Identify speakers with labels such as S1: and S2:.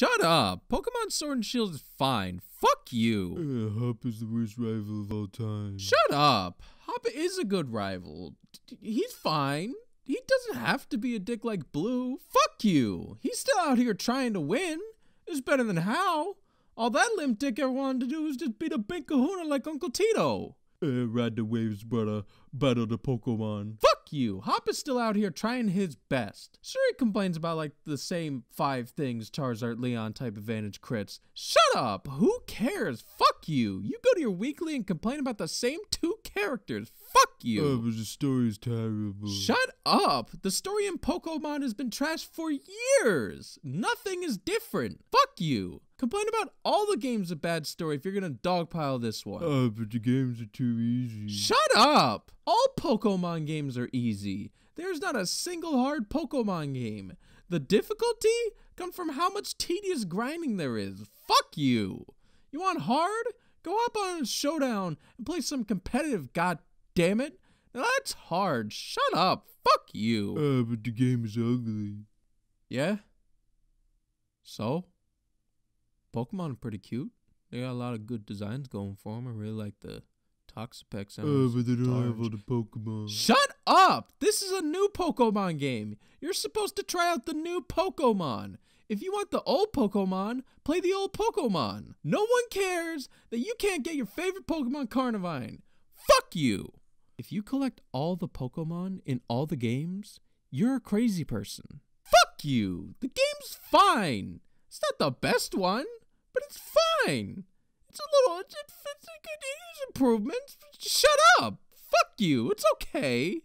S1: Shut up. Pokemon Sword and Shield is fine. Fuck you. Uh, Hop is the worst rival of all time. Shut up. Hop is a good rival. He's fine. He doesn't have to be a dick like Blue. Fuck you. He's still out here trying to win. It's better than how. All that limp dick ever wanted to do was just beat a big kahuna like Uncle Tito. Uh, ride the waves, brother. Battle the Pokemon. Fuck you. Hop is still out here trying his best. Sure, he complains about like the same five things Charizard Leon type advantage crits. Shut up! Who cares? Fuck you. You go to your weekly and complain about the same two characters. Fuck you. Oh, but the story is terrible. Shut up. The story in Pokemon has been trashed for years. Nothing is different. Fuck you. Complain about all the games a bad story if you're gonna dogpile this one. Oh, but the games are too easy. Shut up! All Pokemon games are easy. There's not a single hard Pokemon game. The difficulty comes from how much tedious grinding there is. Fuck you. You want hard? Go up on Showdown and play some competitive, god damn it. Now that's hard. Shut up. Fuck you. Uh, but the game is ugly. Yeah? So? Pokemon are pretty cute. They got a lot of good designs going for them. I really like the Toxapex. Oh, but they don't have all the Pokemon. Shut up! This is a new Pokemon game. You're supposed to try out the new Pokemon. If you want the old Pokemon, play the old Pokemon. No one cares that you can't get your favorite Pokemon Carnivine. Fuck you! If you collect all the Pokemon in all the games, you're a crazy person. Fuck you! The game's fine! It's not the best one, but it's fine! It's a little. It's, it's, it's it could use improvements. Shut up. Fuck you. It's okay.